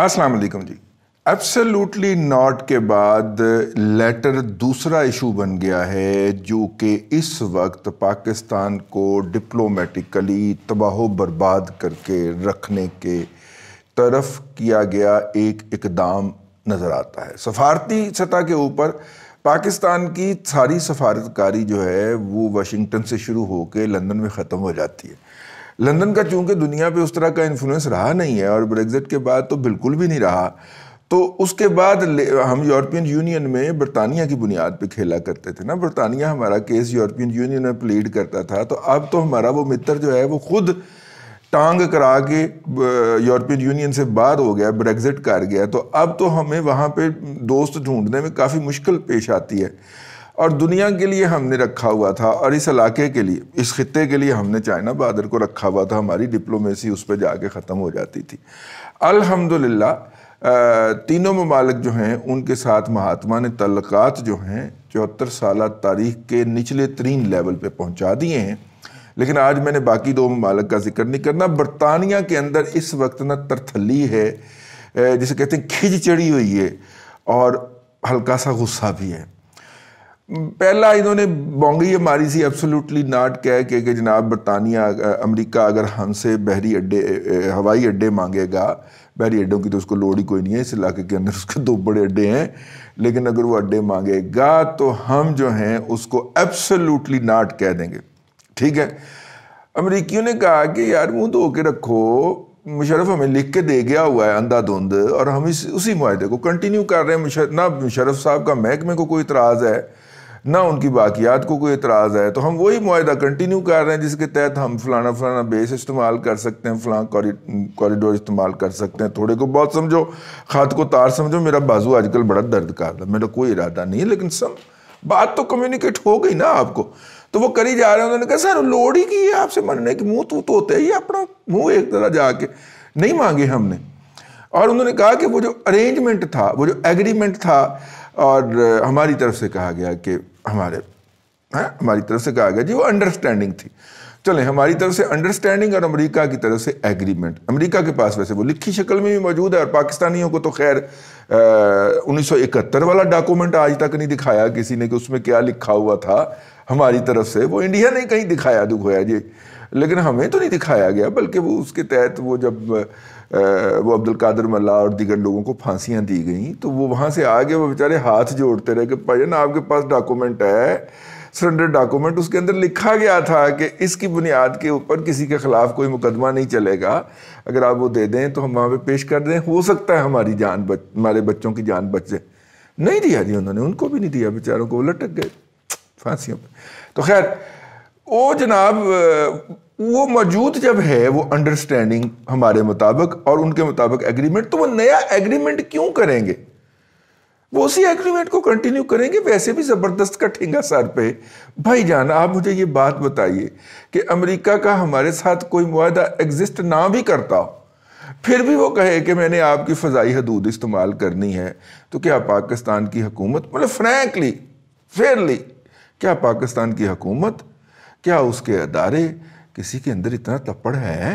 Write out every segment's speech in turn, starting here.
अस्सलाम वालेकुम जी absolutely not के बाद लेटर दूसरा इशू बन गया है जो कि इस वक्त पाकिस्तान को डिप्लोमेटिकली तबाह बर्बाद करके रखने के तरफ किया गया एक इकदाम नज़र आता है सफारती सतह के ऊपर पाकिस्तान की सारी सफारतकारी जो है वो वाशिंगटन से शुरू होकर लंदन में ख़त्म हो जाती है लंदन का चूंकि दुनिया पे उस तरह का इन्फ्लुएंस रहा नहीं है और ब्रेग्जिट के बाद तो बिल्कुल भी नहीं रहा तो उसके बाद हम यूरोपियन यूनियन में बरतानिया की बुनियाद पे खेला करते थे ना बरतानिया हमारा केस यूरोपियन यूनियन में प्लीड करता था तो अब तो हमारा वो मित्र जो है वो खुद टांग करा के यूरोपियन यूनियन से बाहर हो गया ब्रेग्जिट कर गया तो अब तो हमें वहाँ पे दोस्त ढूंढने में काफ़ी मुश्किल पेश आती है और दुनिया के लिए हमने रखा हुआ था और इस इलाके के लिए इस खत्े के लिए हमने चाइना बहादुर को रखा हुआ था हमारी डिप्लोमेसी उस पर जाके ख़त्म हो जाती थी अल्हम्दुलिल्लाह तीनों ममालक जो हैं उनके साथ महात्मा ने तलक़ात जो हैं चौहत्तर साल तारीख के निचले तरीन लेवल पर पहुँचा दिए हैं लेकिन आज मैंने बाकी दो ममालक का जिक्र नहीं करना बरतानिया के अंदर इस वक्त ना तरथली है जिसे कहते हैं खिंच चढ़ी हुई है और हल्का सा गुस्सा भी है पहला इन्होंने बोंगी ये मारी सी एब्सोल्युटली नाट कह के कि जनाब बरतानिया अमेरिका अगर हमसे बहरी अड्डे हवाई अड्डे मांगेगा बहरी अड्डों की तो उसको लोड ही कोई नहीं है इस इलाके के अंदर उसके दो बड़े अड्डे हैं लेकिन अगर वो अड्डे मांगेगा तो हम जो हैं उसको एब्सोल्युटली नाट कह देंगे ठीक है अमरीकियों ने कहा कि यार मुँह धो के रखो मुशरफ हमें लिख के दे गया हुआ है अंधा धुंध और हम इस उसी माहे को कंटिन्यू कर रहे हैं मुशर ना मुशरफ साहब का महकमे को कोई इतराज़ है ना उनकी बाकियात को कोई इतराज है तो हम वही माहा कंटिन्यू कर रहे हैं जिसके तहत हम फलाना फलाना बेस इस्तेमाल कर सकते हैं फलाना कॉरिडोर इस्तेमाल कर सकते हैं थोड़े को बहुत समझो खाद को तार समझो मेरा बाजू आजकल बड़ा दर्द कर रहा है मेरा कोई इरादा नहीं है लेकिन सब बात तो कम्युनिकेट हो गई ना आपको तो वो करी जा रहे हैं उन्होंने कहा सर लोड ही की है आपसे मरने की मुँह तू तो होते ही अपना मुँह एक तरह जाके नहीं मांगे हमने और उन्होंने कहा कि वो जो अरेंजमेंट था वो जो एग्रीमेंट था और हमारी तरफ से कहा गया कि हमारे है हाँ, हमारी तरफ से कहा गया जी वो अंडरस्टैंडिंग थी चलें हमारी तरफ से अंडरस्टैंडिंग और अमेरिका की तरफ से एग्रीमेंट अमेरिका के पास वैसे वो लिखी शक्ल में भी मौजूद है और पाकिस्तानियों को तो खैर उन्नीस वाला डॉक्यूमेंट आज तक नहीं दिखाया किसी ने कि उसमें क्या लिखा हुआ था हमारी तरफ से वो इंडिया ने कहीं दिखाया दुखोया जी लेकिन हमें तो नहीं दिखाया गया बल्कि वो उसके तहत वो जब वो अब्दुल कादर मल्ला और दीगर लोगों को फांसियाँ दी गई तो वो वहाँ से आगे वो बेचारे हाथ जोड़ते रहे कि भाई आपके पास डॉक्यूमेंट है सरेंडर डॉक्यूमेंट उसके अंदर लिखा गया था कि इसकी बुनियाद के ऊपर किसी के ख़िलाफ़ कोई मुकदमा नहीं चलेगा अगर आप वो दे दें तो हम वहाँ पे पेश कर दें हो सकता है हमारी जान बच हमारे बच्चों की जान बच जाए नहीं दिया जी उन्होंने उनको भी नहीं दिया बेचारों को वो लटक गए फांसियों पर तो खैर वो जनाब वो मौजूद जब है वो अंडरस्टैंडिंग हमारे मुताबिक और उनके मुताबिक एग्रीमेंट तो वो नया एग्रीमेंट क्यों करेंगे वो उसी एग्रीमेंट को कंटिन्यू करेंगे वैसे भी ज़बरदस्त का ठेंगा सर पे भाई जान आप मुझे ये बात बताइए कि अमेरिका का हमारे साथ कोई मुआदा एग्जिस्ट ना भी करता हो फिर भी वो कहे कि मैंने आपकी फ़जाई हदूद इस्तेमाल करनी है तो क्या पाकिस्तान की हुकूमत मतलब फ्रैंकली फेयरली क्या पाकिस्तान की हुकूमत क्या उसके अदारे किसी के अंदर इतना तपड़ है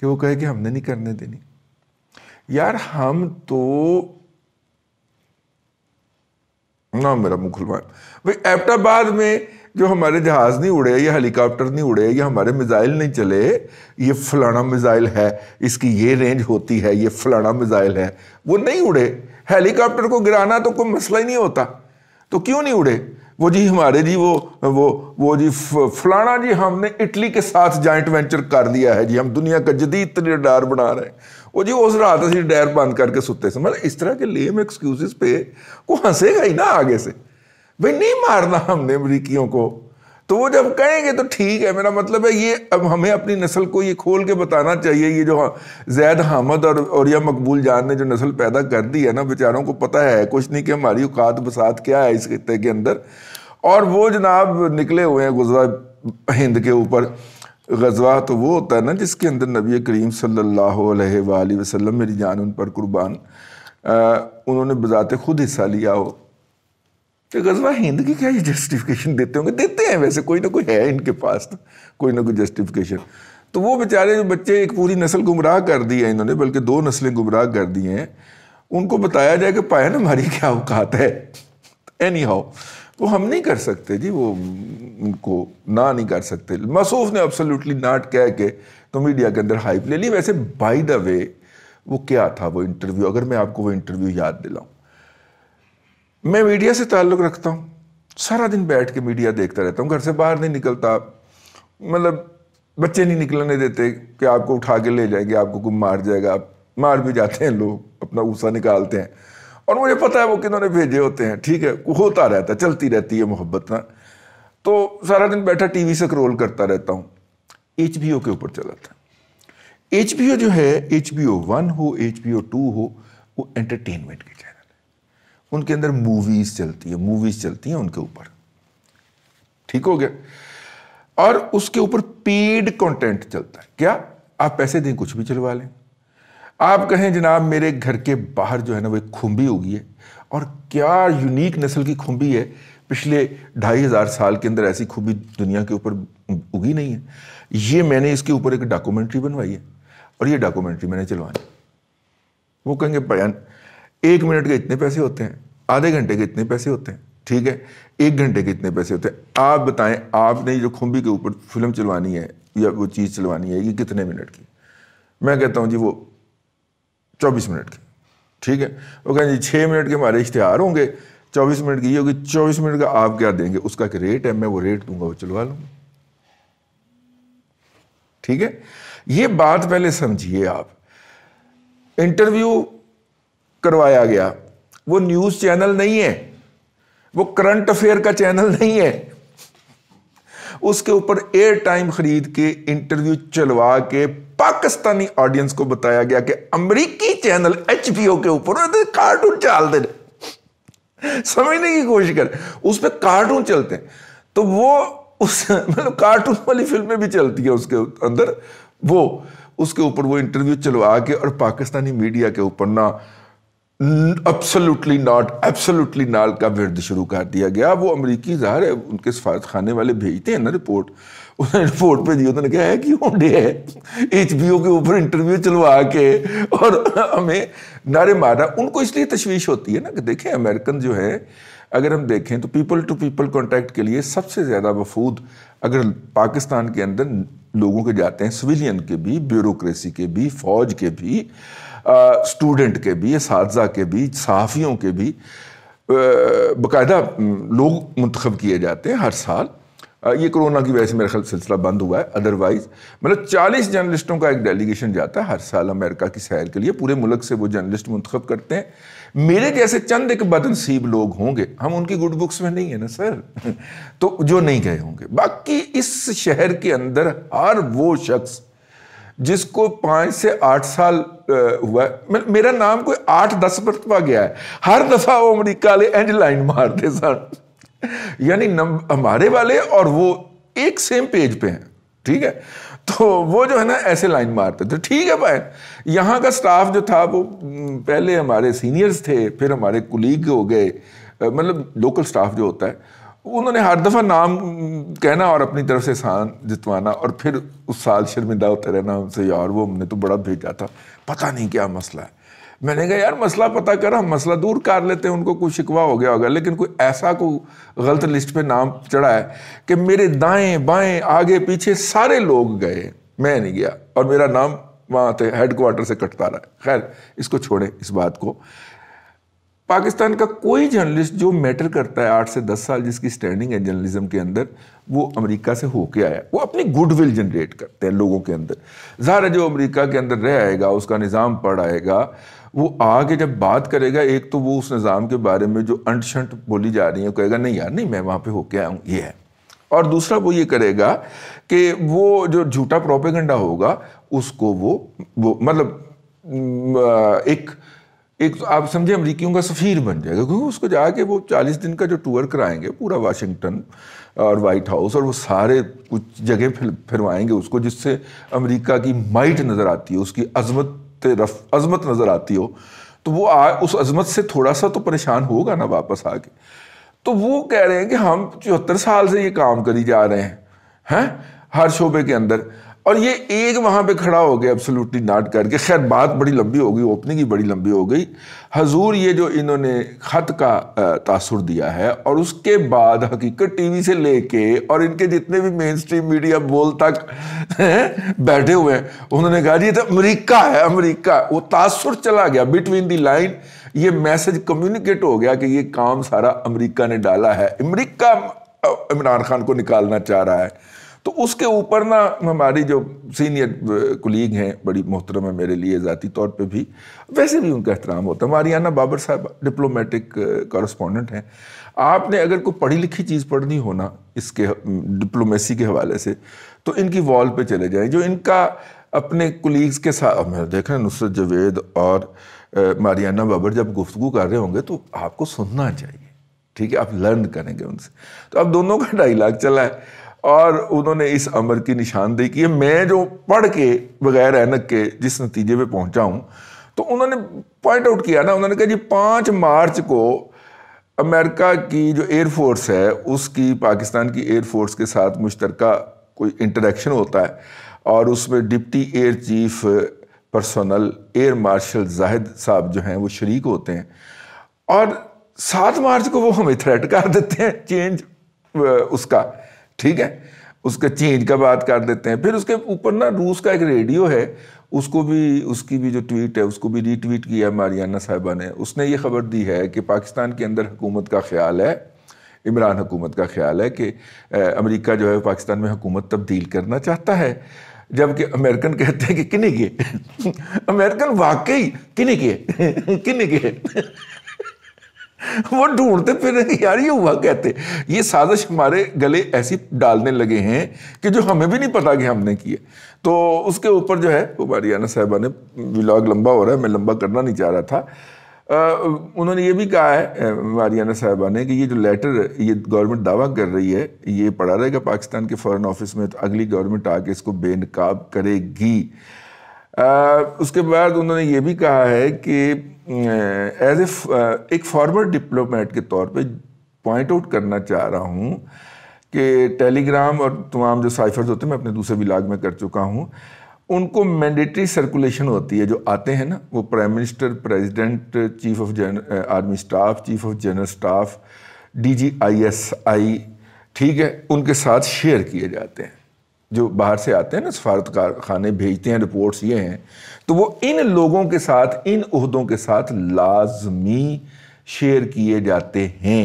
कि वो कहे कि हमने नहीं करने देनी यार हम तो ना मेरा मुंह खुलवाए भाई एबटाबाद में जो हमारे जहाज़ नहीं उड़े या हेलीकॉप्टर नहीं उड़े या हमारे मिज़ाइल नहीं चले ये फलाना मिज़ाइल है इसकी ये रेंज होती है ये फलाना मिज़ाइल है वो नहीं उड़े हेलीकॉप्टर को गिराना तो कोई मसला ही नहीं होता तो क्यों नहीं उड़े वो जी हमारे जी वो वो वो जी फलाना जी हमने इटली के साथ जॉइंट वेंचर कर लिया है जी हम दुनिया का जदीद रडार बना रहे हैं वो जी उस रात अभी डैर बंद करके सुते से मतलब इस तरह के लेम एक्सक्यूजेस पे को हंसेगा ही ना आगे से भाई नहीं मारना हमने अमरीकियों को तो वो जब कहेंगे तो ठीक है मेरा मतलब है ये अब हमें अपनी नस्ल को ये खोल के बताना चाहिए ये जो हाँ, जैद हामद और या मकबूल जान ने जो नस्ल पैदा कर दी है ना बेचारों को पता है कुछ नहीं कि हमारी औकात बसात क्या है इस खत्े के अंदर और वो जनाब निकले हुए हैं गुजरा हिंद के ऊपर गजवा तो वो होता है ना जिसके अंदर नबी करीम सल्लल्लाहु अलैहि वसल्लम मेरी जान उन पर कुर्बान उन्होंने बजाते खुद हिस्सा लिया हो तो गजवा हिंद की क्या जस्टिफिकेशन देते होंगे देते हैं वैसे कोई ना कोई है इनके पास तो कोई ना कोई जस्टिफिकेशन तो वो बेचारे जो बच्चे एक पूरी नस्ल गुमराह कर दी है इन्होंने बल्कि दो नस्लें गुमराह कर दी हैं उनको बताया जाए कि पाया ना हमारी क्या औकात है एनी हाउ वो हम नहीं कर सकते जी वो उनको ना नहीं कर सकते मसूफ ने अब्सोल्युटली नाट कह के तो मीडिया के अंदर हाइप ले ली वैसे बाई द वे वो क्या था वो इंटरव्यू अगर मैं आपको वो इंटरव्यू याद दिलाऊँ मैं मीडिया से ताल्लुक़ रखता हूँ सारा दिन बैठ के मीडिया देखता रहता हूँ घर से बाहर नहीं निकलता मतलब बच्चे नहीं निकलने देते कि आपको उठा के ले जाएंगे आपको कोई मार जाएगा आप मार भी जाते हैं लोग अपना ऊसा निकालते हैं और मुझे पता है वो किन्होंने भेजे होते हैं ठीक है वो होता रहता है चलती रहती है मोहब्बत ना तो सारा दिन बैठा टीवी से क्रोल करता रहता हूँ एच के ऊपर चला था एच जो है एच बी वन हो एच बी टू हो वो एंटरटेनमेंट के उनके अंदर मूवीज़ चलती है मूवीज़ चलती हैं उनके ऊपर ठीक हो गया और उसके ऊपर पेड कंटेंट चलता है क्या आप पैसे दें कुछ भी चलवा लें आप कहें जनाब मेरे घर के बाहर जो है ना वो एक खुम्बी उगी है और क्या यूनिक नस्ल की खुम्बी है पिछले ढाई हज़ार साल के अंदर ऐसी खुम्बी दुनिया के ऊपर उगी नहीं है ये मैंने इसके ऊपर एक डॉक्यूमेंट्री बनवाई है और ये डॉक्यूमेंट्री मैंने चलवाई वो कहेंगे बयान एक मिनट के इतने पैसे होते हैं आधे घंटे के इतने पैसे होते हैं ठीक है एक घंटे के इतने पैसे होते हैं आप बताएं आपने जो खुम्बी के ऊपर फिल्म चलवानी है या वो चीज़ चलवानी है ये कितने मिनट की मैं कहता हूँ जी वो चौबीस मिनट की ठीक है वो कहें जी छः मिनट के हमारे इश्तहार होंगे चौबीस मिनट की ये होगी चौबीस मिनट का आप क्या देंगे उसका एक रेट है मैं वो रेट दूंगा वो चलवा लूँगा ठीक है ये बात पहले समझिए आप इंटरव्यू करवाया गया वो न्यूज चैनल नहीं है वो करंट अफेयर का चैनल नहीं है उसके ऊपर एयर टाइम खरीद के इंटरव्यू चलवा के पाकिस्तानी ऑडियंस को बताया गया कि अमेरिकी चैनल एच के ऊपर कार्टून चाल दे समझने की कोशिश कर उस पर कार्टून चलते हैं तो वो उस मतलब कार्टून वाली फिल्में भी चलती है उसके अंदर वो उसके ऊपर वो इंटरव्यू चलवा के और पाकिस्तानी मीडिया के ऊपर ना एब्सोल्युटली नॉट एब्सोल्युटली नाल का विरद शुरू कर दिया गया वो अमरीकी जहर है उनके सफारत खाने वाले भेजते हैं ना रिपोर्ट उन्होंने रिपोर्ट पर दी उन्होंने कहा है कि होंडे है एच बी ओ के ऊपर इंटरव्यू चलवा के और हमें नारे मारा उनको इसलिए तशवीश होती है ना कि देखें अमेरिकन जो है अगर हम देखें तो पीपल टू पीपल कॉन्टैक्ट के लिए सबसे ज़्यादा वफूद अगर पाकिस्तान के अंदर लोगों के जाते हैं सिविलियन के भी ब्यूरोसी के भी फौज के भी स्टूडेंट के भी इस के भी सहाफ़ियों के भी बाकायदा लोग मंतखब किए जाते हैं हर साल ये कोरोना की वजह से मेरे ख्याल सिलसिला बंद हुआ है अदरवाइज मतलब 40 जर्नलिस्टों का एक डेलीगेशन जाता है हर साल अमेरिका की सैर के लिए पूरे मुल्क से वो जर्नलिस्ट मंतखब करते हैं मेरे जैसे चंद एक बदनसीब लोग होंगे हम उनकी गुड बुक्स में नहीं है ना सर तो जो नहीं गए होंगे बाकी इस शहर के अंदर हर वो शख्स जिसको पांच से आठ साल हुआ है मेरा नाम कोई आठ दस मरतबा गया है हर दफ़ा वो अमरीका वाले एंड लाइन मारते सर यानी हमारे वाले और वो एक सेम पेज पे हैं ठीक है तो वो जो है ना ऐसे लाइन मारते थे ठीक है भाई यहाँ का स्टाफ जो था वो पहले हमारे सीनियर्स थे फिर हमारे कुलीग हो गए मतलब लोकल स्टाफ जो होता है उन्होंने हर दफ़ा नाम कहना और अपनी तरफ से सान जितवाना और फिर उस साल शर्मिंदा होते रहना उनसे यार वो हमने तो बड़ा भेजा था पता नहीं क्या मसला है मैंने कहा यार मसला पता कर हम मसला दूर कर लेते हैं उनको कोई शिकवा हो गया होगा लेकिन कोई ऐसा कोई गलत लिस्ट पे नाम चढ़ा है कि मेरे दाएं बाएं आगे पीछे सारे लोग गए मैं नहीं गया और मेरा नाम वहाँ थे हेड से कटता रहा खैर इसको छोड़ें इस बात को पाकिस्तान का कोई जर्नलिस्ट जो मैटर करता है आठ से दस साल जिसकी स्टैंडिंग है जर्नलिज्म के अंदर वो अमेरिका से होके आया वो अपनी गुडविल जनरेट करते हैं लोगों के अंदर ज़ाहिर जो अमेरिका के अंदर रह आएगा उसका निज़ाम पढ़ आएगा वो आके जब बात करेगा एक तो वो उस निज़ाम के बारे में जो अंटशंट बोली जा रही है कहेगा नहीं यार नहीं मैं वहाँ पर होके आया हूँ ये है और दूसरा वो ये करेगा कि वो जो झूठा प्रोपेगंडा होगा उसको वो वो मतलब एक एक तो आप समझे अमरीकियों का सफ़ीर बन जाएगा क्योंकि उसको जाके वो चालीस दिन का जो टूर कराएंगे पूरा वाशिंगटन और वाइट हाउस और वो सारे कुछ जगह फिर फिरवाएंगे उसको जिससे अमेरिका की माइट नज़र आती है उसकी अजमत रफ अजमत नज़र आती हो तो वो आ, उस अजमत से थोड़ा सा तो परेशान होगा ना वापस आके तो वो कह रहे हैं कि हम चौहत्तर साल से ये काम करी जा रहे हैं हैं हर शोबे के अंदर और ये एक वहां पे खड़ा हो गया एब्सोल्युटली नाट करके खैर बात बड़ी लंबी हो गई ओपनिंग ही बड़ी लंबी हो गई हजूर ये जो इन्होंने ख़त का तासुर दिया है और उसके बाद हकीकत टीवी से लेके और इनके जितने भी मेन स्ट्रीम मीडिया बोल तक बैठे हुए हैं उन्होंने कहा जी तो अमरीका है अमरीका वो तासुर चला गया बिटवीन दी लाइन ये मैसेज कम्युनिकेट हो गया कि ये काम सारा अमरीका ने डाला है अमरीका इमरान खान को निकालना चाह रहा है तो उसके ऊपर ना हमारी जो सीनियर कुलीग हैं बड़ी मोहतरम है मेरे लिए ज़ाती तौर पे भी वैसे भी उनका एहतराम होता है हमारे यहाँ ना बाबर साहब डिप्लोमेटिक कॉरस्पॉन्डेंट हैं आपने अगर कोई पढ़ी लिखी चीज़ पढ़नी हो ना इसके डिप्लोमेसी के हवाले से तो इनकी वॉल पे चले जाएं जो इनका अपने कुलीग्स के साथ रहे हैं नुसरत जवेद और मारियाना बाबर जब गुफ्तु कर रहे होंगे तो आपको सुनना चाहिए ठीक है आप लर्न करेंगे उनसे तो अब दोनों का डायलाग चला है और उन्होंने इस अमर की निशानदेही की है मैं जो पढ़ के बगैर एनक के जिस नतीजे पे पहुंचा हूं तो उन्होंने पॉइंट आउट किया ना उन्होंने कहा जी पाँच मार्च को अमेरिका की जो एयरफोर्स है उसकी पाकिस्तान की एयरफोर्स के साथ मुश्तरक कोई इंटरेक्शन होता है और उसमें deputy air chief personnel air marshal Zahid sahab जो हैं वो शरीक होते हैं और सात मार्च को वो हमें थ्रेट कर देते हैं चेंज उसका ठीक है उसका चेंज का बात कर देते हैं फिर उसके ऊपर ना रूस का एक रेडियो है उसको भी उसकी भी जो ट्वीट है उसको भी रीट्वीट किया मारियाना साहिबा ने उसने ये खबर दी है कि पाकिस्तान के अंदर हुकूमत का ख्याल है इमरान हुकूमत का ख्याल है कि अमेरिका जो है पाकिस्तान में हुकूमत तब्दील करना चाहता है जबकि अमेरिकन कहते हैं कि किन्हीं के अमेरिकन वाकई किन्हीं के किन्हीं के वो ढूंढते फिर यार ये हुआ कहते ये साजिश हमारे गले ऐसी डालने लगे हैं कि जो हमें भी नहीं पता कि हमने किए तो उसके ऊपर जो है वो मारियाना साहबा ने विलाग लंबा हो रहा है मैं लंबा करना नहीं चाह रहा था उन्होंने ये भी कहा है मारियाना साहबा ने कि ये जो लेटर ये गवर्नमेंट दावा कर रही है ये पढ़ा रहेगा पाकिस्तान के फॉरेन ऑफिस में तो अगली गवर्नमेंट आके इसको बेनकाब करेगी उसके बाद उन्होंने ये भी कहा है कि एज ए एक फॉर्मर डिप्लोमेट के तौर पे पॉइंट आउट करना चाह रहा हूँ कि टेलीग्राम और तमाम जो साइफर्स होते हैं मैं अपने दूसरे विलाग में कर चुका हूँ उनको मैंडेटरी सर्कुलेशन होती है जो आते हैं ना वो prime minister president chief of जन army staff chief of general staff D G I S I ठीक है उनके साथ शेयर किए जाते हैं जो बाहर से आते हैं ना सफारत खाने भेजते हैं रिपोर्ट्स ये हैं तो वो इन लोगों के साथ इन उहदों के साथ लाजमी शेयर किए जाते हैं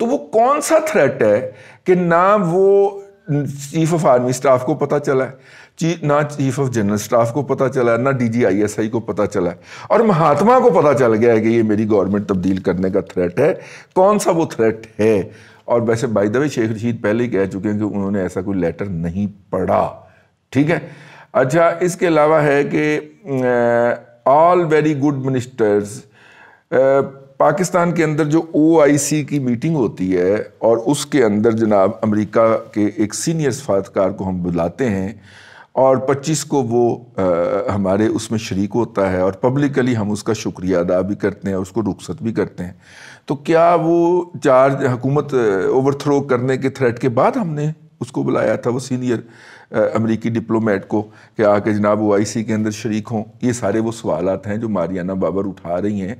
तो वो कौन सा थ्रेट है कि ना वो चीफ ऑफ आर्मी स्टाफ को पता चला है ना चीफ ऑफ जनरल स्टाफ को पता चला है ना डीजीआईएसआई को पता चला है और महात्मा को पता चल गया है कि ये मेरी गवर्नमेंट तब्दील करने का थ्रेट है कौन सा वो थ्रेट है और वैसे बाई द शेख रशीद पहले ही कह चुके हैं कि उन्होंने ऐसा कोई लेटर नहीं पढ़ा ठीक है अच्छा इसके अलावा है कि all very good ministers Pakistan के अंदर जो ओआईसी की मीटिंग होती है और उसके अंदर जनाब अमेरिका के एक सीनियर सफातकार को हम बुलाते हैं और 25 को वो आ, हमारे उसमें शरीक होता है और पब्लिकली हम उसका शुक्रिया अदा भी करते हैं उसको रुखसत भी करते हैं तो क्या वो चार्ज हुकूमत ओवरथ्रो करने के थ्रेट के बाद हमने उसको बुलाया था वो सीनियर अमरीकी डिप्लोमेट को कि आके जनाब वो आईसी के अंदर शरीक हों ये सारे वो सवाल हैं जो मारियाना बाबर उठा रही हैं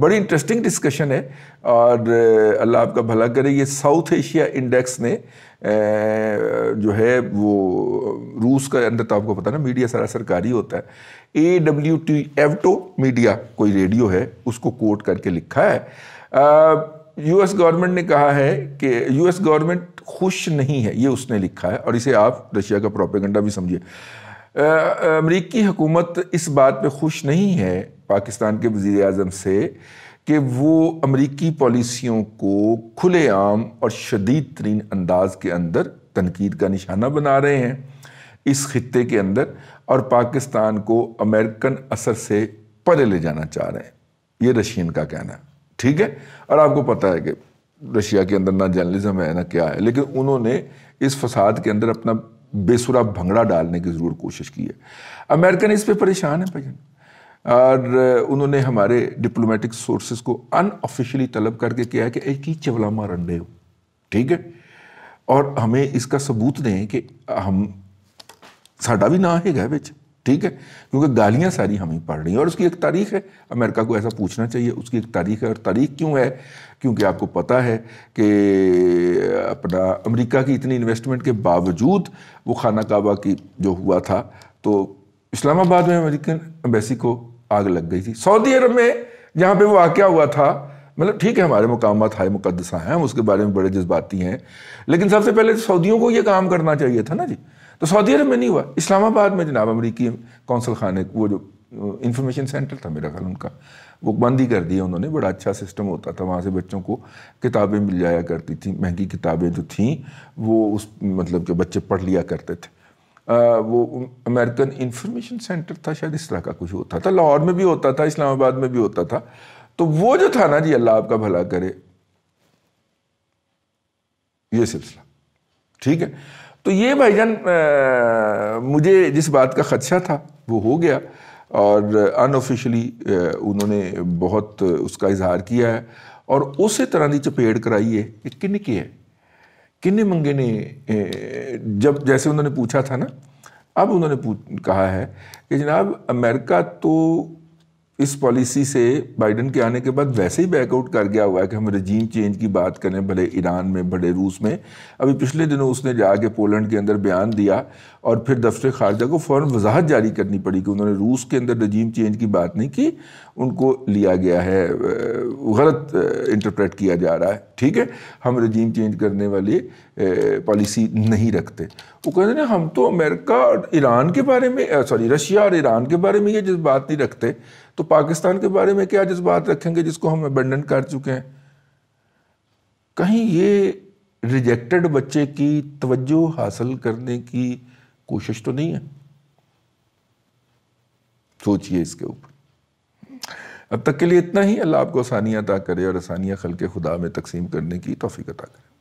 बड़ी इंटरेस्टिंग डिस्कशन है और अल्लाह आपका भला करे ये साउथ एशिया इंडेक्स ने जो है वो रूस का अंदर तो आपको पता ना मीडिया सारा सरकारी होता है ए डब्ल्यू टी एवटो मीडिया कोई रेडियो है उसको कोट करके लिखा है यू एस गवर्नमेंट ने कहा है कि यू एस गवर्नमेंट खुश नहीं है ये उसने लिखा है और इसे आप रशिया का प्रोपेगेंडा भी समझिए अमरीकी हुकूमत इस बात पर खुश नहीं है पाकिस्तान के वज़ी अजम से कि वो अमरीकी पॉलिसियों को खुलेआम और शदीद तरीन अंदाज के अंदर तनकीद का निशाना बना रहे हैं इस खत्े के अंदर और पाकिस्तान को अमेरिकन असर से परे ले जाना चाह रहे हैं ये रशियन का कहना है ठीक है और आपको पता है कि रशिया के अंदर ना जर्नलिज्म है ना क्या है लेकिन उन्होंने इस फसाद के अंदर अपना बेसुरा भंगड़ा डालने की ज़रूर कोशिश की है अमेरिकन इस पर परेशान है भजन और उन्होंने हमारे डिप्लोमेटिक सोर्सेस को अनऑफिशियली तलब करके किया है कि एक ही चवला मारन रहे हो ठीक है और हमें इसका सबूत दें कि हम साडा भी ना है बिच ठीक है क्योंकि गालियां सारी हमें पढ़ रही हैं और उसकी एक तारीख है अमेरिका को ऐसा पूछना चाहिए उसकी एक तारीख है और तारीख क्यों है क्योंकि आपको पता है कि अपना अमेरिका की इतनी इन्वेस्टमेंट के बावजूद वो खाना काबा की जो हुआ था तो इस्लामाबाद में अमेरिकन एम्बेसी को आग लग गई थी सऊदी अरब में जहाँ पे वो वाक़ हुआ था मतलब ठीक है हमारे मुकाम हाय मुकदसा हैं हम उसके बारे में बड़े जज्बाती हैं लेकिन सबसे पहले तो सऊदियों को ये काम करना चाहिए था ना जी तो सऊदी अरब में नहीं हुआ इस्लामाबाद में जनाब अमरीकी कौंसल खाने वो जो इंफॉर्मेशन सेंटर था मेरा ख्याल उनका वो बंद ही कर दिया उन्होंने बड़ा अच्छा सिस्टम होता था वहाँ से बच्चों को किताबें मिल जाया करती थी महंगी किताबें जो थीं वो उस मतलब के बच्चे पढ़ लिया करते थे वो अमेरिकन इंफॉर्मेशन सेंटर था शायद इस तरह का कुछ होता था लाहौर में भी होता था इस्लामाबाद में भी होता था तो वो जो था ना जी अल्लाह आपका भला करे ये सिलसिला ठीक है तो ये भाईजान मुझे जिस बात का खदशा था वो हो गया और अनऑफिशली उन्होंने बहुत उसका इजहार किया है और उसी तरह की चपेट कराई है कि किन की है किन्ने मंगे ने जब जैसे उन्होंने पूछा था ना अब उन्होंने कहा है कि जनाब अमेरिका तो इस पॉलिसी से बाइडन के आने के बाद वैसे ही बैकआउट कर गया हुआ है कि हम रजीम चेंज की बात करें भले ईरान में भले रूस में अभी पिछले दिनों उसने जाके पोलैंड के अंदर बयान दिया और फिर दफ्तर खारजा को फ़ौर वजाहत जारी करनी पड़ी कि उन्होंने रूस के अंदर रजीम चेंज की बात नहीं की उनको लिया गया है गलत इंटरप्रेट किया जा रहा है ठीक है हम रजीम चेंज करने वाली पॉलिसी नहीं रखते वो कहते हैं हम तो अमेरिका और ईरान के बारे में सॉरी रशिया और ईरान के बारे में ये जिस बात नहीं रखते तो पाकिस्तान के बारे में क्या जज्बात रखेंगे जिसको हम अबेंडन कर चुके हैं कहीं ये रिजेक्टेड बच्चे की तवज्जो हासिल करने की कोशिश तो नहीं है सोचिए इसके ऊपर अब तक के लिए इतना ही अल्लाह आपको आसानियाँ अदा करे और आसानियाँ खल के खुदा में तकसीम करने की तोफ़ी अदा करे